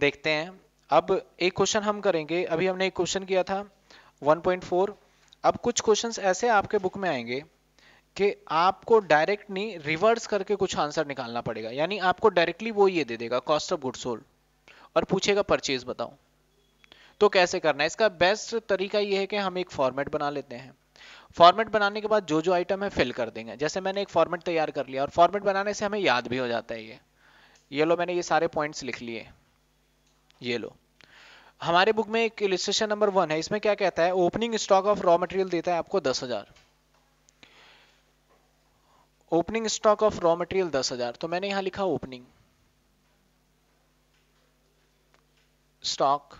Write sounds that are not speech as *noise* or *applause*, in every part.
देखते हैं अब एक क्वेश्चन हम करेंगे अभी हमने एक क्वेश्चन किया था 1.4 अब कुछ क्वेश्चंस ऐसे आपके बुक में आएंगे कि आपको डायरेक्ट नहीं रिवर्स करके कुछ आंसर निकालना पड़ेगा यानी आपको डायरेक्टली वो ये दे देगा कॉस्ट ऑफ गुड सोल्ड और पूछेगा परचेज बताओ तो कैसे करना है इसका बेस्ट तरीका ये है कि हम एक फॉर्मेट बना लेते हैं फॉर्मेट बनाने के बाद जो जो आइटम है फिल कर देंगे जैसे मैंने एक फॉर्मेट तैयार कर लिया और फॉर्मेट बनाने से हमें याद भी हो जाता है ये ये लो मैंने ये सारे पॉइंट्स लिख लिए ये लो हमारे बुक में एक इलिस्ट्रेशन नंबर वन है इसमें क्या कहता है opening stock of raw material देता है आपको दस हजार opening stock of raw material दस हजार तो मैंने यहां लिखा ओपनिंग स्टॉक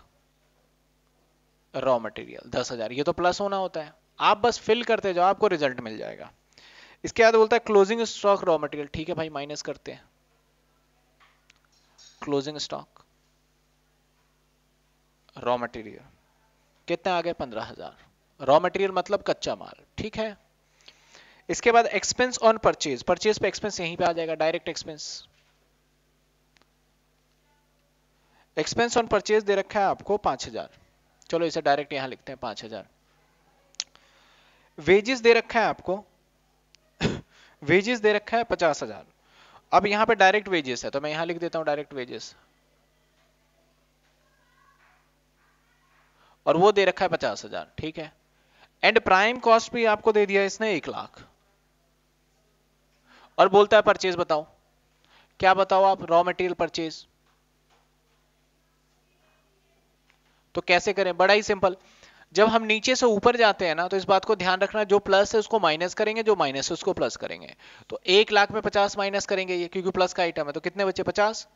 रॉ मटेरियल दस हजार ये तो प्लस होना होता है आप बस फिल करते जाओ आपको रिजल्ट मिल जाएगा इसके बाद बोलता है क्लोजिंग स्टॉक रॉ मटेरियल ठीक है भाई माइनस करते हैं क्लोजिंग स्टॉक रॉ मटेरियल कितने आ गए पंद्रह हजार रॉ मटेरियल मतलब कच्चा माल ठीक है इसके बाद एक्सपेंस ऑन परचेज परचेज पे एक्सपेंस यहीं पे आ जाएगा direct expense expense on purchase दे रखा है आपको पांच हजार चलो इसे डायरेक्ट यहां लिखते हैं पांच हजार वेजेस दे रखा है आपको वेजेस *coughs* दे रखा है पचास हजार अब यहां पे डायरेक्ट वेजेस है तो मैं यहां लिख देता हूं डायरेक्ट वेजेस और वो दे रखा है पचास हजार ठीक है एंड प्राइम कॉस्ट भी आपको दे दिया इसने एक लाख और बोलता है परचेज बताओ क्या बताओ आप रॉ मटेरियल परचेज तो कैसे करें बड़ा ही सिंपल जब हम नीचे से ऊपर जाते हैं ना तो इस बात को ध्यान रखना जो प्लस है उसको माइनस करेंगे जो माइनस है उसको प्लस करेंगे तो एक लाख में पचास माइनस करेंगे ये क्योंकि प्लस का आइटम है तो कितने बचे पचास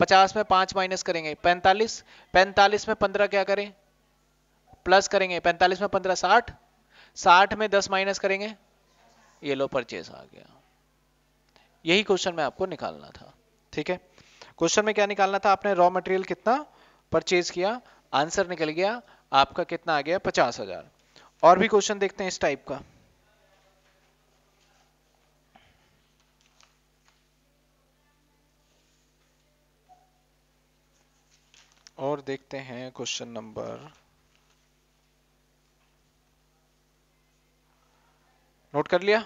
पचास में पांच माइनस करेंगे पैंतालीस पैंतालीस में पंद्रह क्या करें प्लस करेंगे पैंतालीस में पंद्रह साठ साठ में दस माइनस करेंगे ये लो परचेज आ गया यही क्वेश्चन में आपको निकालना था ठीक है क्वेश्चन में क्या निकालना था आपने रॉ मटेरियल कितना परचेज किया आंसर निकल गया आपका कितना आ गया पचास हजार और भी क्वेश्चन देखते हैं इस टाइप का और देखते हैं क्वेश्चन नंबर नोट कर लिया